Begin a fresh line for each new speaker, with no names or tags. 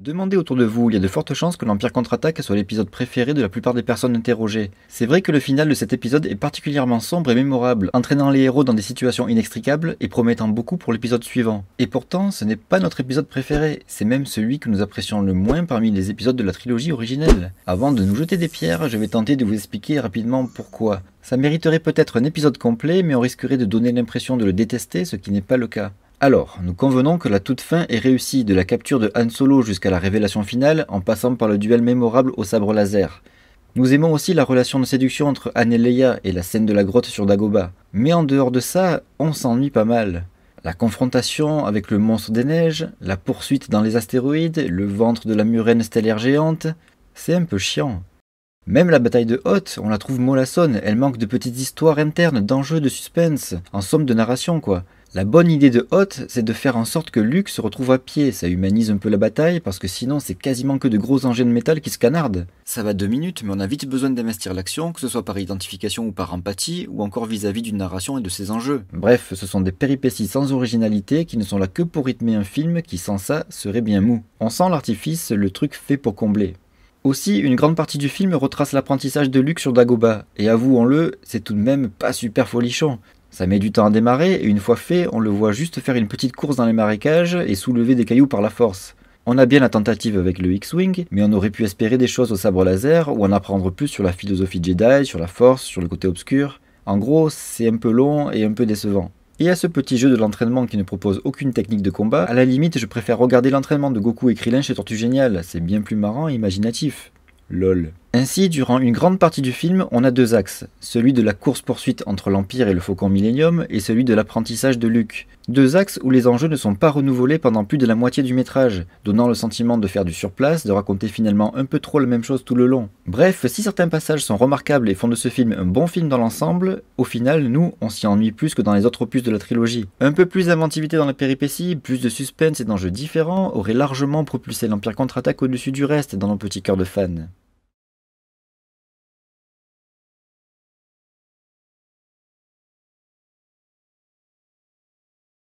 Demandez autour de vous, il y a de fortes chances que l'Empire contre-attaque soit l'épisode préféré de la plupart des personnes interrogées. C'est vrai que le final de cet épisode est particulièrement sombre et mémorable, entraînant les héros dans des situations inextricables et promettant beaucoup pour l'épisode suivant. Et pourtant, ce n'est pas notre épisode préféré, c'est même celui que nous apprécions le moins parmi les épisodes de la trilogie originelle. Avant de nous jeter des pierres, je vais tenter de vous expliquer rapidement pourquoi. Ça mériterait peut-être un épisode complet, mais on risquerait de donner l'impression de le détester, ce qui n'est pas le cas. Alors, nous convenons que la toute fin est réussie de la capture de Han Solo jusqu'à la révélation finale en passant par le duel mémorable au sabre laser. Nous aimons aussi la relation de séduction entre Han et Leia et la scène de la grotte sur Dagoba. Mais en dehors de ça, on s'ennuie pas mal. La confrontation avec le monstre des neiges, la poursuite dans les astéroïdes, le ventre de la murène stellaire géante, c'est un peu chiant. Même la bataille de Hoth, on la trouve mollassonne, elle manque de petites histoires internes, d'enjeux, de suspense, en somme de narration quoi. La bonne idée de Hoth, c'est de faire en sorte que Luke se retrouve à pied. Ça humanise un peu la bataille, parce que sinon, c'est quasiment que de gros engins de métal qui se canardent. Ça va deux minutes, mais on a vite besoin d'investir l'action, que ce soit par identification ou par empathie, ou encore vis-à-vis d'une narration et de ses enjeux. Bref, ce sont des péripéties sans originalité qui ne sont là que pour rythmer un film qui, sans ça, serait bien mou. On sent l'artifice, le truc fait pour combler. Aussi, une grande partie du film retrace l'apprentissage de Luke sur Dagoba, et avouons-le, c'est tout de même pas super folichon. Ça met du temps à démarrer, et une fois fait, on le voit juste faire une petite course dans les marécages et soulever des cailloux par la force. On a bien la tentative avec le X-Wing, mais on aurait pu espérer des choses au sabre laser ou en apprendre plus sur la philosophie Jedi, sur la force, sur le côté obscur. En gros, c'est un peu long et un peu décevant. Et à ce petit jeu de l'entraînement qui ne propose aucune technique de combat, à la limite, je préfère regarder l'entraînement de Goku et Krillin chez Tortue Génial, c'est bien plus marrant et imaginatif. LOL. Ainsi, durant une grande partie du film, on a deux axes, celui de la course-poursuite entre l'Empire et le Faucon Millenium et celui de l'apprentissage de Luke. Deux axes où les enjeux ne sont pas renouvelés pendant plus de la moitié du métrage, donnant le sentiment de faire du surplace, de raconter finalement un peu trop la même chose tout le long. Bref, si certains passages sont remarquables et font de ce film un bon film dans l'ensemble, au final, nous, on s'y ennuie plus que dans les autres opus de la trilogie. Un peu plus d'inventivité dans la péripétie, plus de suspense et d'enjeux différents auraient largement propulsé l'Empire contre-attaque au-dessus du reste dans nos petits cœurs de fans.